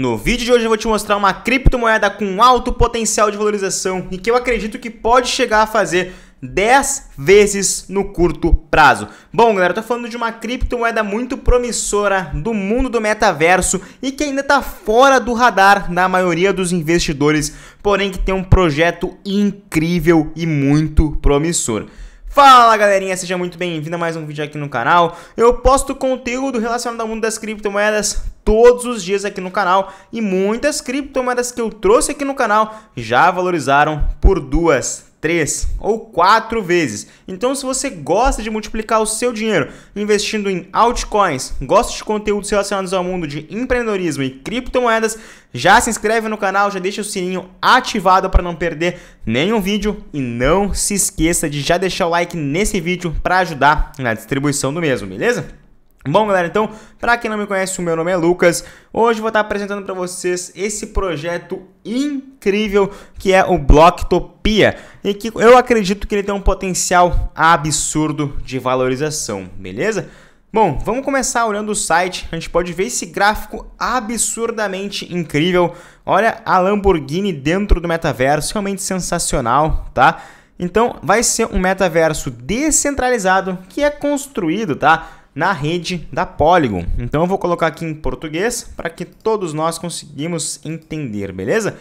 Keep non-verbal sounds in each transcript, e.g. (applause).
No vídeo de hoje eu vou te mostrar uma criptomoeda com alto potencial de valorização e que eu acredito que pode chegar a fazer 10 vezes no curto prazo. Bom, galera, eu tô falando de uma criptomoeda muito promissora do mundo do metaverso e que ainda está fora do radar da maioria dos investidores, porém que tem um projeto incrível e muito promissor. Fala galerinha, seja muito bem-vindo a mais um vídeo aqui no canal. Eu posto conteúdo relacionado ao mundo das criptomoedas todos os dias aqui no canal e muitas criptomoedas que eu trouxe aqui no canal já valorizaram por duas, três ou quatro vezes. Então, se você gosta de multiplicar o seu dinheiro investindo em altcoins, gosta de conteúdos relacionados ao mundo de empreendedorismo e criptomoedas, já se inscreve no canal, já deixa o sininho ativado para não perder nenhum vídeo e não se esqueça de já deixar o like nesse vídeo para ajudar na distribuição do mesmo, beleza? Bom, galera, então, para quem não me conhece, o meu nome é Lucas. Hoje vou estar apresentando para vocês esse projeto incrível que é o Blocktopia, e que eu acredito que ele tem um potencial absurdo de valorização, beleza? Bom, vamos começar olhando o site. A gente pode ver esse gráfico absurdamente incrível. Olha a Lamborghini dentro do metaverso, realmente sensacional, tá? Então, vai ser um metaverso descentralizado que é construído, tá? na rede da Polygon. Então eu vou colocar aqui em português para que todos nós conseguimos entender, beleza?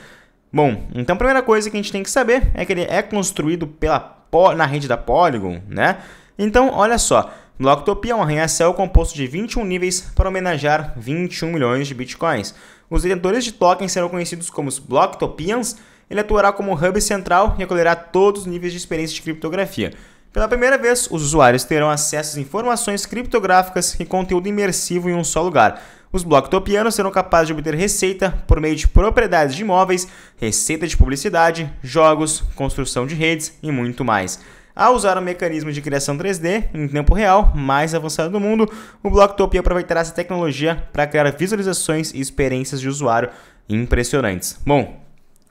Bom, então a primeira coisa que a gente tem que saber é que ele é construído pela, na rede da Polygon, né? Então, olha só, Blocktopia é um arranha-céu composto de 21 níveis para homenagear 21 milhões de bitcoins. Os detentores de tokens serão conhecidos como os Blocktopians. Ele atuará como hub central e acolherá todos os níveis de experiência de criptografia. Pela primeira vez, os usuários terão acesso a informações criptográficas e conteúdo imersivo em um só lugar. Os Blocktopianos serão capazes de obter receita por meio de propriedades de imóveis, receita de publicidade, jogos, construção de redes e muito mais. Ao usar o mecanismo de criação 3D em tempo real mais avançado do mundo, o Blocktopia aproveitará essa tecnologia para criar visualizações e experiências de usuário impressionantes. Bom,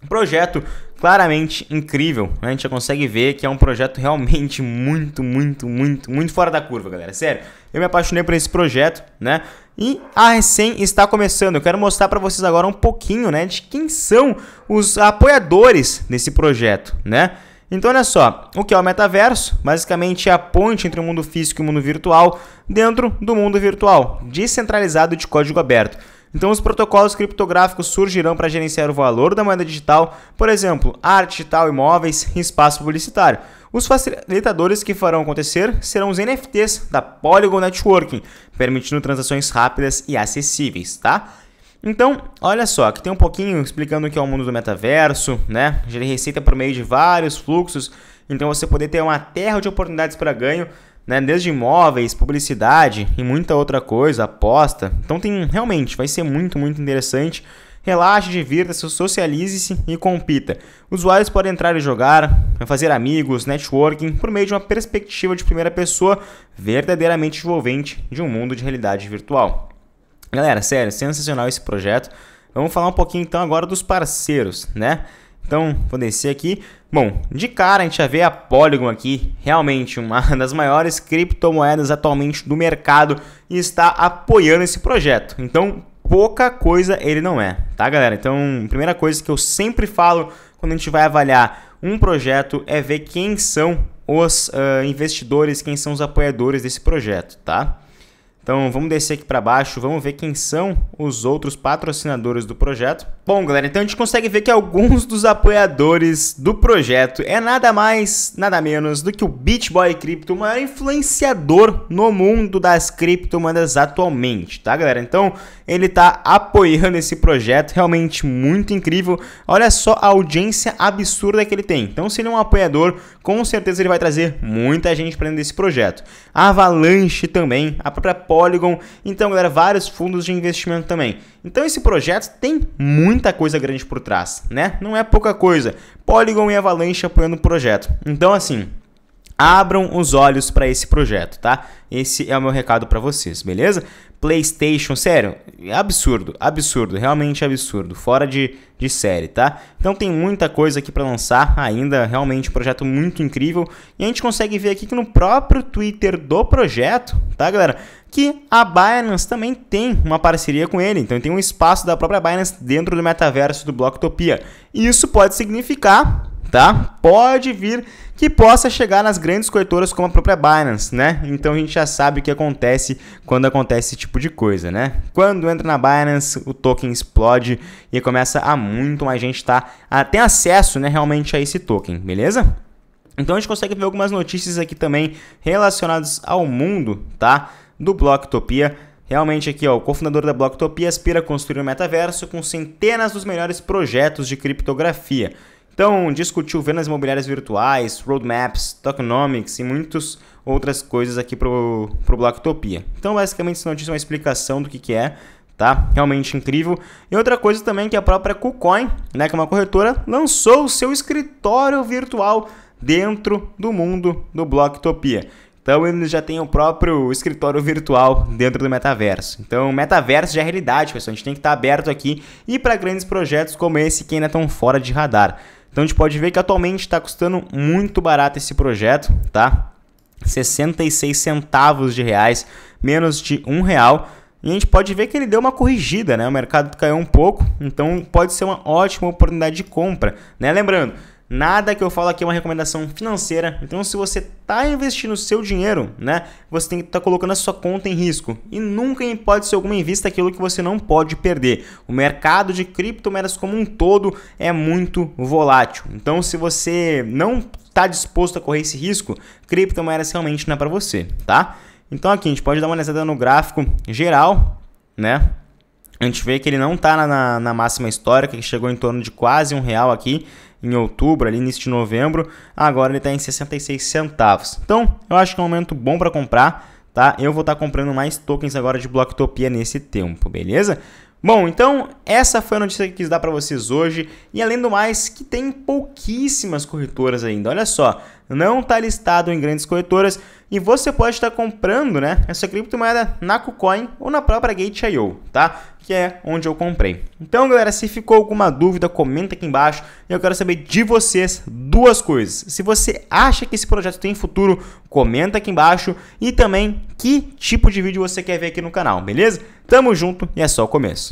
Projeto claramente incrível, né? a gente já consegue ver que é um projeto realmente muito, muito, muito, muito fora da curva, galera. Sério, eu me apaixonei por esse projeto, né? E a recém está começando. Eu quero mostrar para vocês agora um pouquinho, né, de quem são os apoiadores desse projeto, né? Então, olha só, o que é o metaverso? Basicamente é a ponte entre o mundo físico e o mundo virtual dentro do mundo virtual, descentralizado de código aberto. Então, os protocolos criptográficos surgirão para gerenciar o valor da moeda digital, por exemplo, arte digital, imóveis e espaço publicitário. Os facilitadores que farão acontecer serão os NFTs da Polygon Networking, permitindo transações rápidas e acessíveis, tá? Então, olha só, aqui tem um pouquinho explicando o que é o mundo do metaverso, né? receita por meio de vários fluxos, então você poder ter uma terra de oportunidades para ganho né? Desde imóveis, publicidade e muita outra coisa, aposta. Então tem realmente, vai ser muito, muito interessante. Relaxe, divirta-se, socialize-se e compita. Usuários podem entrar e jogar, fazer amigos, networking, por meio de uma perspectiva de primeira pessoa verdadeiramente envolvente de um mundo de realidade virtual. Galera, sério, sensacional esse projeto. Vamos falar um pouquinho então agora dos parceiros, né? Então, vou descer aqui. Bom, de cara a gente já vê a Polygon aqui, realmente uma (laughs) das maiores criptomoedas atualmente do mercado e está apoiando esse projeto. Então, pouca coisa ele não é, tá galera? Então, primeira coisa que eu sempre falo quando a gente vai avaliar um projeto é ver quem são os uh, investidores, quem são os apoiadores desse projeto, tá? Então, vamos descer aqui para baixo, vamos ver quem são os outros patrocinadores do projeto. Bom, galera, então a gente consegue ver que alguns dos apoiadores do projeto é nada mais, nada menos do que o Beach Boy Crypto, o maior influenciador no mundo das criptomoedas atualmente, tá, galera? Então, ele tá apoiando esse projeto, realmente muito incrível. Olha só a audiência absurda que ele tem. Então, se ele é um apoiador, com certeza ele vai trazer muita gente para dentro desse projeto. Avalanche também, a própria Polygon. Então, galera, vários fundos de investimento também. Então, esse projeto tem muito muita coisa grande por trás, né? Não é pouca coisa. Polygon e Avalanche apoiando o projeto. Então, assim, abram os olhos para esse projeto, tá? Esse é o meu recado para vocês, beleza? PlayStation, sério, é absurdo, absurdo, realmente absurdo, fora de, de série, tá? Então tem muita coisa aqui para lançar ainda, realmente um projeto muito incrível. E a gente consegue ver aqui que no próprio Twitter do projeto, tá, galera? Que a Binance também tem uma parceria com ele, então tem um espaço da própria Binance dentro do metaverso do Blocktopia. E isso pode significar tá? Pode vir que possa chegar nas grandes corretoras como a própria Binance, né? Então a gente já sabe o que acontece quando acontece esse tipo de coisa, né? Quando entra na Binance, o token explode e começa a muito mais gente tá a ter acesso, né, realmente a esse token, beleza? Então a gente consegue ver algumas notícias aqui também relacionadas ao mundo, tá? Do Blocktopia. Realmente aqui, ó, o cofundador da Blocktopia aspira a construir um metaverso com centenas dos melhores projetos de criptografia. Então, discutiu vendas imobiliárias virtuais, roadmaps, tokenomics e muitas outras coisas aqui para o Blocktopia. Então, basicamente, essa notícia é uma explicação do que, que é, tá? Realmente incrível. E outra coisa também é que a própria KuCoin, né, que é uma corretora, lançou o seu escritório virtual dentro do mundo do Blocktopia. Então eles já têm o próprio escritório virtual dentro do metaverso. Então, o metaverso já é realidade, pessoal. A gente tem que estar aberto aqui e para grandes projetos como esse que ainda estão fora de radar. Então a gente pode ver que atualmente está custando muito barato esse projeto, tá? 66 centavos de reais, menos de um real. E a gente pode ver que ele deu uma corrigida, né? O mercado caiu um pouco, então pode ser uma ótima oportunidade de compra, né? Lembrando, Nada que eu falo aqui é uma recomendação financeira. Então, se você está investindo o seu dinheiro, né, você tem que estar tá colocando a sua conta em risco. E nunca, pode ser alguma, invista aquilo que você não pode perder. O mercado de criptomoedas como um todo é muito volátil. Então, se você não está disposto a correr esse risco, criptomoedas realmente não é para você, tá? Então, aqui a gente pode dar uma olhada no gráfico geral, né? A gente vê que ele não está na, na, máxima histórica, que chegou em torno de quase um real aqui em outubro, ali início de novembro. Agora ele está em 66 centavos. Então, eu acho que é um momento bom para comprar, tá? Eu vou estar tá comprando mais tokens agora de Blocktopia nesse tempo, beleza? Bom, então essa foi a notícia que eu quis dar para vocês hoje. E além do mais, que tem pouquíssimas corretoras ainda. Olha só, não está listado em grandes corretoras e você pode estar tá comprando né, essa criptomoeda na KuCoin ou na própria Gate.io, tá? que é onde eu comprei. Então, galera, se ficou alguma dúvida, comenta aqui embaixo. E eu quero saber de vocês duas coisas. Se você acha que esse projeto tem futuro, comenta aqui embaixo. E também que tipo de vídeo você quer ver aqui no canal, beleza? Tamo junto e é só o começo.